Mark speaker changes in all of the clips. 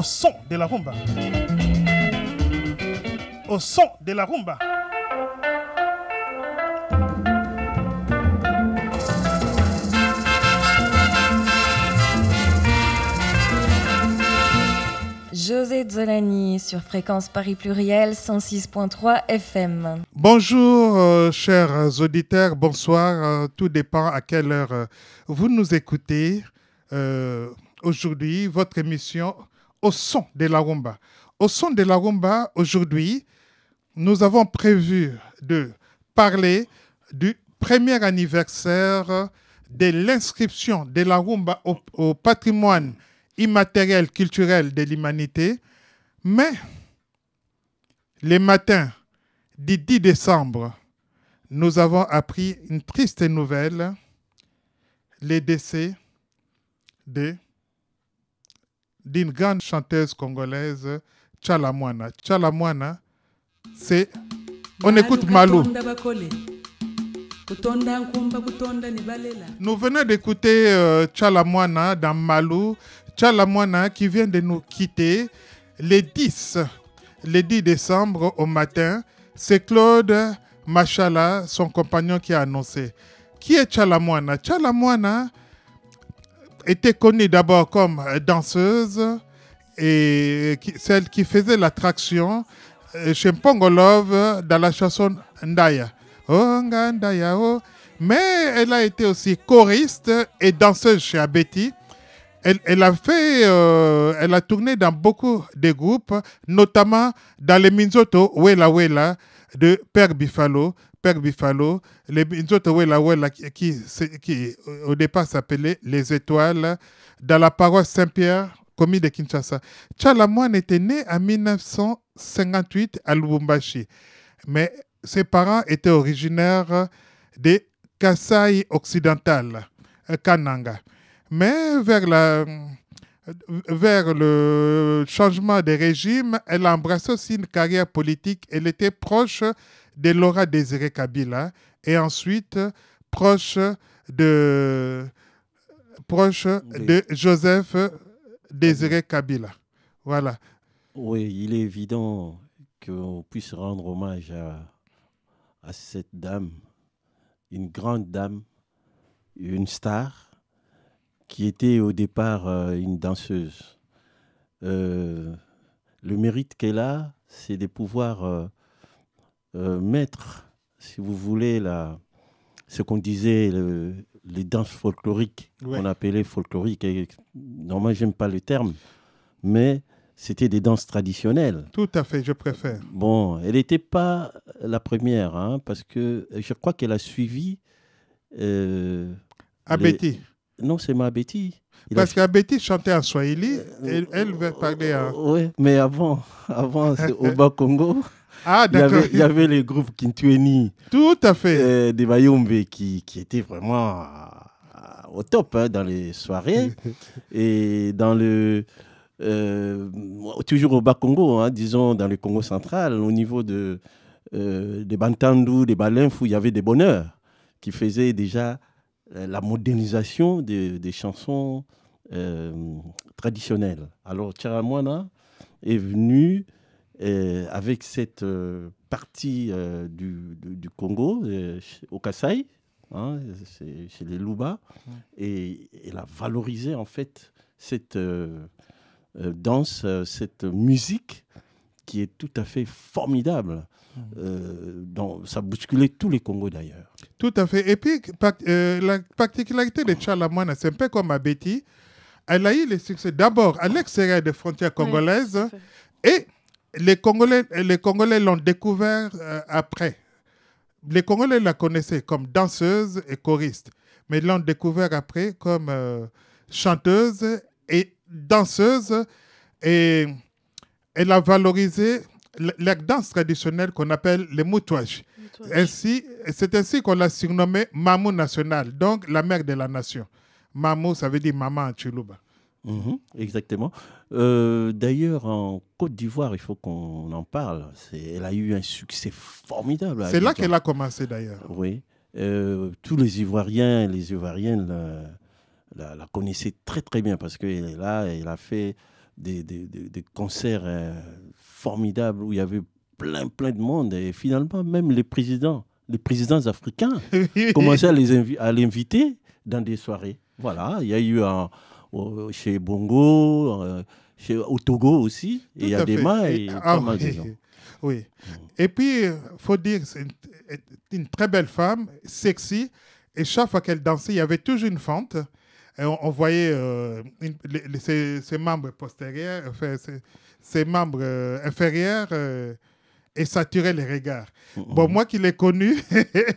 Speaker 1: au son de la rumba. Au son de la rumba.
Speaker 2: José Zolani sur Fréquence Paris Pluriel 106.3 FM.
Speaker 1: Bonjour euh, chers auditeurs, bonsoir. Euh, tout dépend à quelle heure euh, vous nous écoutez. Aujourd'hui, votre émission au son de la rumba. Au son de la rumba, aujourd'hui, nous avons prévu de parler du premier anniversaire de l'inscription de la rumba au, patrimoine immatériel culturel de l'humanité. Mais le matin du 10 décembre, nous avons appris une triste nouvelle, le décès de d'une grande chanteuse congolaise, Tchalamoana Tchalamoana c'est. On écoute Malou. Nous venons d'écouter euh, dans Malou. Tchalamoana qui vient de nous quitter le 10, 10 décembre au matin. C'est Claude Machala, son compagnon, qui a annoncé. Qui est Tchalamoana Tchalamoana? était connue d'abord comme euh, danseuse et celle qui faisait l'attraction euh, chez Pongolov dans la chanson Ndaya. Oh, oh. Mais elle a été aussi choriste et danseuse chez Abeti elle, a fait, euh, elle a tourné dans beaucoup de groupes, notamment dans les Minzoto Wela Wela de Père Bifalo. Père Bifalo, les Minzoto Wela Wela qui, au départ s'appelaient Les Étoiles, dans la paroisse Saint-Pierre, commis de Kinshasa. Tchalamoine était né en 1958 à Lubumbashi, mais ses parents étaient originaires de Kasai occidental, euh, Kananga mais vers, la, vers le changement des régimes, elle embrasse aussi une carrière politique. Elle était proche de Laura Désiré Kabila hein, et ensuite proche de, proche de Joseph Désiré Kabila. Voilà.
Speaker 2: Oui, il est évident qu'on puisse rendre hommage à cette dame, une grande dame, une star qui était au départ euh, une danseuse, euh, le mérite qu'elle a, c'est de pouvoir euh, mettre, si vous voulez, la, ce qu'on disait, le, les danses folkloriques, qu'on appelait folkloriques. Et, normalement, j'aime pas le terme, mais c'était des danses traditionnelles.
Speaker 1: Tout à fait, je préfère.
Speaker 2: Bon, elle n'était pas la première, hein, parce que je crois qu'elle a suivi. Euh, non c'est ma Betty. Parce la Betty chantait en Swahili,
Speaker 1: euh, elle, elle parler en. Euh, oui,
Speaker 2: mais avant, avant au Bas-Congo. Ah, il, il y, avait, les groupes Kintueni. Tout à fait. Euh, des Bayoumbe qui, qui étaient vraiment au top hein, dans les soirées. et dans le. toujours au Bas-Congo, hein, disons dans le Congo central, au niveau de, des Bantandu, des Balinfou, il y avait des bonheurs qui faisaient déjà euh, la modernisation des, chansons euh, traditionnelles. Alors, Tcharamwana est venu euh, avec cette partie du, Congo, au Kassai, hein, chez les Luba, et elle a valorisé en fait cette danse, cette musique qui est tout à fait formidable. Hmm. Euh, ça bousculait tous les Congos d'ailleurs.
Speaker 1: Tout à fait. Et puis, euh, la particularité de Chalamwana, c'est un peu comme Abeti. Elle a eu le succès d'abord à l'extérieur des frontières congolaises et les Congolais les Congolais l'ont découvert euh, après. Les Congolais la connaissaient comme danseuse et choriste, mais l'ont découvert après comme euh, chanteuse et danseuse et elle a valorisé la danse traditionnelle qu'on appelle les moutouages. Ainsi, c'est ainsi qu'on l'a surnommée Mamou nationale, donc la mère de la nation. Mamou, ça veut dire maman en
Speaker 2: mhm, exactement. Euh, d'ailleurs, en Côte d'Ivoire, il faut qu'on en parle. Elle a eu un succès formidable. C'est là qu'elle a commencé d'ailleurs. Oui. Euh, tous les Ivoiriens et les Ivoiriennes euh, la, connaissaient très très bien parce qu'elle là, elle a fait des, des, concerts euh, formidables où il y avait plein, plein de monde. Et finalement, même les présidents, les présidents africains commençaient à, les à l'inviter dans des soirées. Voilà, il y a eu euh, chez Bongo, euh, chez, au Togo aussi, il y a des mains et, ah,
Speaker 1: Oui. Mm. Et puis, il faut dire, c'est une, une, très belle femme, sexy. Et chaque fois qu'elle dansait, il y avait toujours une fente. Et on, voyait ses, euh, membres postérieurs, ses, membres euh, inférieurs euh, et saturer les regards. Mm-hmm. Bon, moi qui l'ai connue,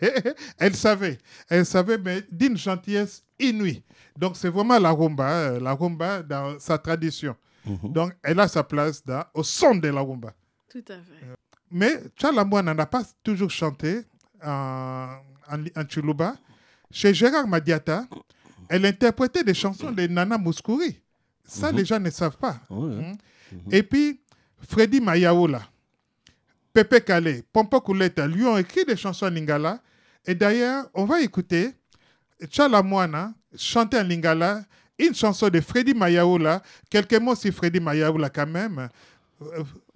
Speaker 1: elle savait. Elle savait, mais d'une gentillesse inouïe. Donc, c'est vraiment la rumba, la rumba dans sa tradition. Mm-hmm. Donc, elle a sa place dans, au son de la rumba.
Speaker 2: Tout à fait.
Speaker 1: Mais Tchalamboa n'en a pas toujours chanté en, en, Chez Gérard Madiata, elle interprétait des chansons de Nana Mouskouri. Ça, mhm. les gens ne savent pas. Mhm. Mhm. Et puis, Freddy Mayaola, Pepe Kale, Pompo lui ont écrit des chansons en Lingala. Et d'ailleurs, on va écouter Chalamwana chanter en Lingala une chanson de Freddy Mayaoula. Quelques mots sur Freddy Mayaoula quand même.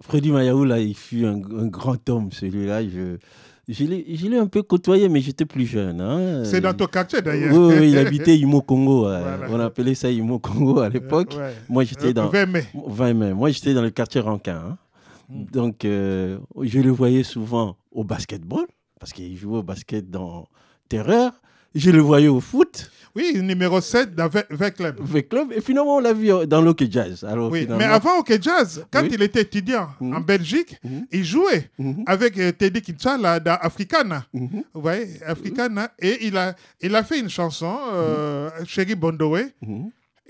Speaker 2: Freddy Mayaoula, il fut un, un grand homme, celui-là. Je, je l'ai un peu côtoyé, mais j'étais plus jeune. Hein. C'est dans ton quartier
Speaker 1: d'ailleurs. Oui, il habitait
Speaker 2: Imo Congo. On appelait ça Imo Congo à l'époque. Moi, j'étais euh, dans. 20 mai. Moi, j'étais dans le quartier Rankin. Hein. Hmm. Donc, euh, je le voyais souvent au basketball, parce qu'il jouait au basket dans Terreur. Je le voyais au foot. Oui, numéro 7 avec Club. Club. Et finalement, on l'a vu euh, dans l'Ok Jazz. Alors, mais avant
Speaker 1: Hockey Jazz, quand il était étudiant en mhm. Belgique, mhm. il jouait mhm. avec euh, Teddy Kinshalla dans Africana. Vous voyez, Africana. Et il a, il a fait une chanson, euh, Chéri Bondoé.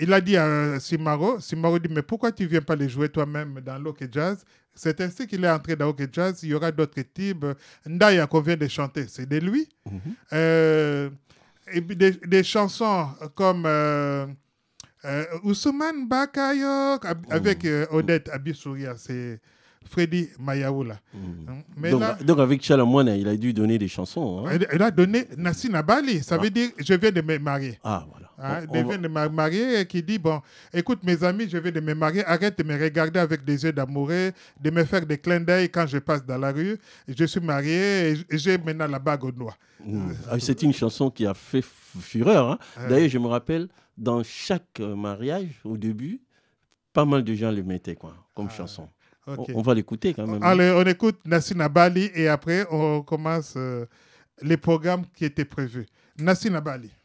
Speaker 1: Il a dit à Simaro, Simaro dit, mais pourquoi tu ne viens pas les jouer toi-même dans l'Ok Jazz c'est ainsi qu'il est entré dans Hockey Jazz. Il y aura d'autres types. Ndaya qu'on vient de chanter, c'est de lui. Euh, et des, des, chansons comme euh, euh, Ousmane oh. avec euh, Odette Abissouria, c'est Freddy Mayaoula. Mm. Hein,
Speaker 2: donc, avec Chalamouane, il a dû donner des chansons. Il hein. a
Speaker 1: donné Nassina Bali, ça ah. veut dire je viens de me marier. Ah voilà. Hein, de me marier et qui dit Bon, écoute, mes amis, je vais de me marier, arrête de me regarder avec des yeux d'amoureux, de me faire des clins d'œil quand je passe dans la rue. Je suis marié et j'ai maintenant la bague au noir.
Speaker 2: Hmm. Ah c'est une chanson qui a fait fureur. Hein. D'ailleurs, je me rappelle, dans chaque euh, mariage, au début, pas mal de gens le mettaient quoi, comme ah chanson. On, va l'écouter quand même. Hein. Allez,
Speaker 1: on écoute Nassina Bali et après, on commence euh, les programmes qui étaient prévus. Nassina Bali.